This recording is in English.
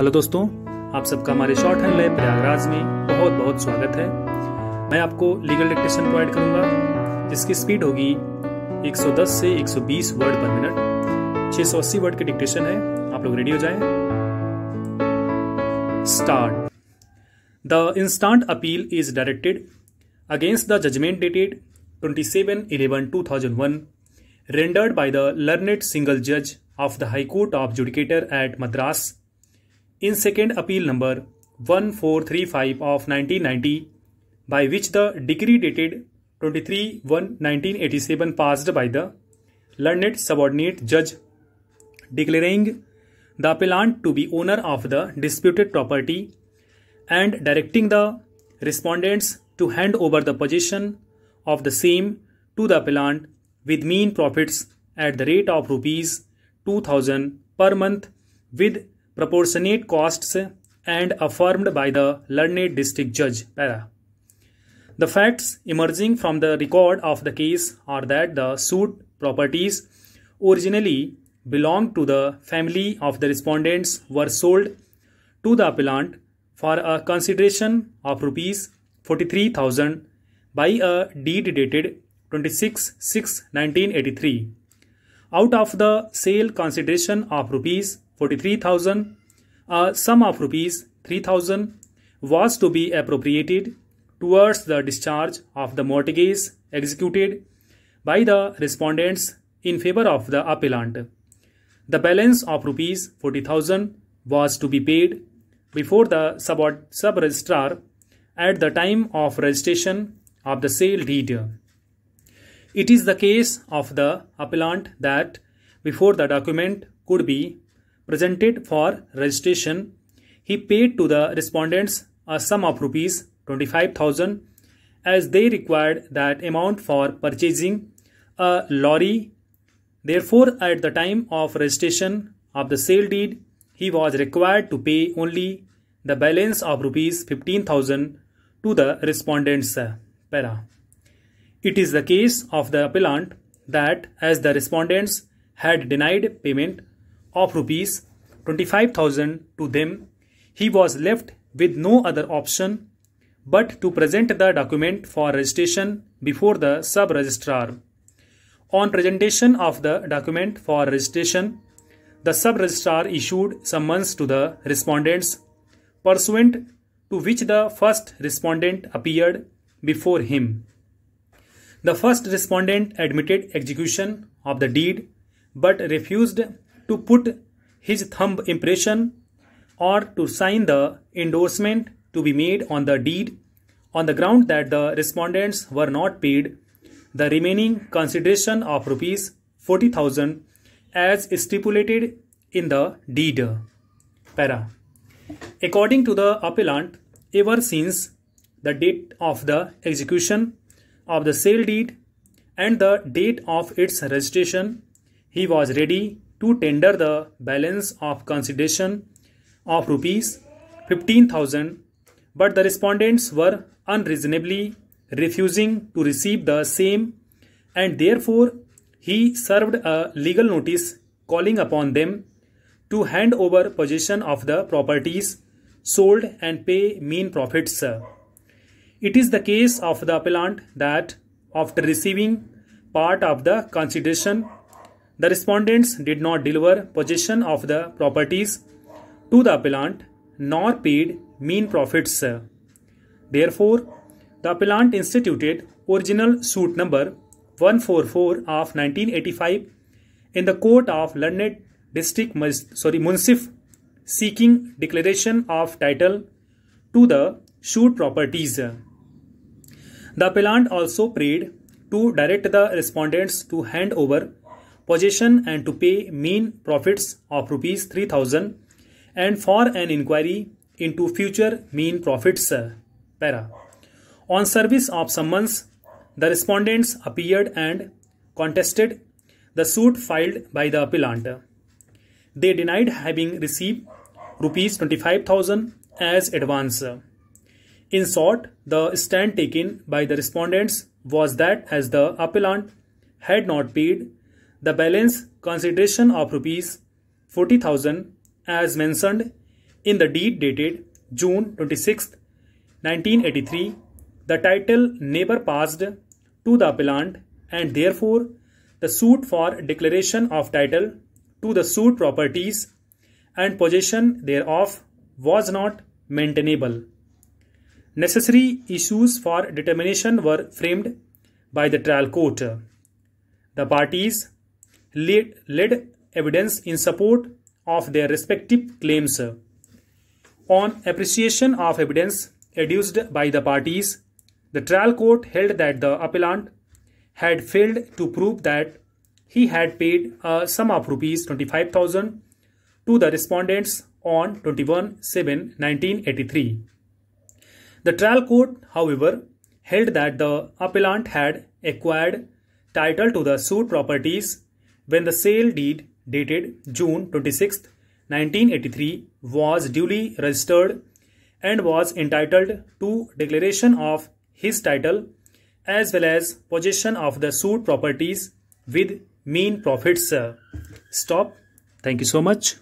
Hello दोस्तों आप सबका हमारे शॉर्ट हैंड लाइफ प्रयागराज में बहुत बहुत स्वागत है मैं आपको लीगल डिक्टेशन प्रोवाइड करूंगा जिसकी स्पीड होगी 110 से 120 वर्ड पर मिनट 680 वर्ड की डिक्टेशन है आप लोग रेडी हो जाएं start the instant appeal is directed against the judgement dated 27 two thousand one rendered by the learned single जज of the High Court of judicature at Madras in second appeal number 1435 of 1990 by which the decree dated 23 1 1987 passed by the learned subordinate judge declaring the appellant to be owner of the disputed property and directing the respondents to hand over the possession of the same to the appellant with mean profits at the rate of rupees 2000 per month with proportionate costs and affirmed by the learned district judge. Para. The facts emerging from the record of the case are that the suit properties originally belonged to the family of the respondents were sold to the appellant for a consideration of rupees 43000 by a deed dated 26 6 1983 out of the sale consideration of rupees 43,000. A sum of rupees 3,000 was to be appropriated towards the discharge of the mortgages executed by the respondents in favor of the appellant. The balance of rupees 40,000 was to be paid before the sub-registrar at the time of registration of the sale deed. It is the case of the appellant that before the document could be presented for registration, he paid to the respondents a sum of rupees 25,000 as they required that amount for purchasing a lorry. Therefore, at the time of registration of the sale deed, he was required to pay only the balance of rupees 15,000 to the respondents uh, para. It is the case of the appellant that as the respondents had denied payment, of rupees 25,000 to them, he was left with no other option but to present the document for registration before the sub-registrar. On presentation of the document for registration, the sub-registrar issued summons to the respondents, pursuant to which the first respondent appeared before him. The first respondent admitted execution of the deed but refused to put his thumb impression or to sign the endorsement to be made on the deed on the ground that the respondents were not paid the remaining consideration of rupees 40000 as stipulated in the deed para according to the appellant ever since the date of the execution of the sale deed and the date of its registration he was ready to tender the balance of consideration of rupees 15000 but the respondents were unreasonably refusing to receive the same and therefore he served a legal notice calling upon them to hand over possession of the properties sold and pay mean profits. It is the case of the appellant that after receiving part of the consideration the respondents did not deliver possession of the properties to the appellant nor paid mean profits. Therefore, the appellant instituted original suit number 144 of 1985 in the court of learned district sorry munsif seeking declaration of title to the shoot properties the appellant also prayed to direct the respondents to hand over possession and to pay mean profits of rupees 3000 and for an inquiry into future mean profits uh, para on service of summons the respondents appeared and contested the suit filed by the appellant they denied having received rupees 25000 as advance in short, the stand taken by the respondents was that as the appellant had not paid the balance consideration of rupees 40,000 as mentioned in the deed dated June 26, 1983, the title never passed to the appellant and therefore the suit for declaration of title to the suit properties and possession thereof was not maintainable. Necessary issues for determination were framed by the trial court. The parties led, led evidence in support of their respective claims. On appreciation of evidence adduced by the parties, the trial court held that the appellant had failed to prove that he had paid a sum of rupees 25,000 to the respondents on 21 7 1983. The trial court, however, held that the appellant had acquired title to the sued properties when the sale deed dated June 26, 1983 was duly registered and was entitled to declaration of his title as well as possession of the suit properties with mean profits. Stop. Thank you so much.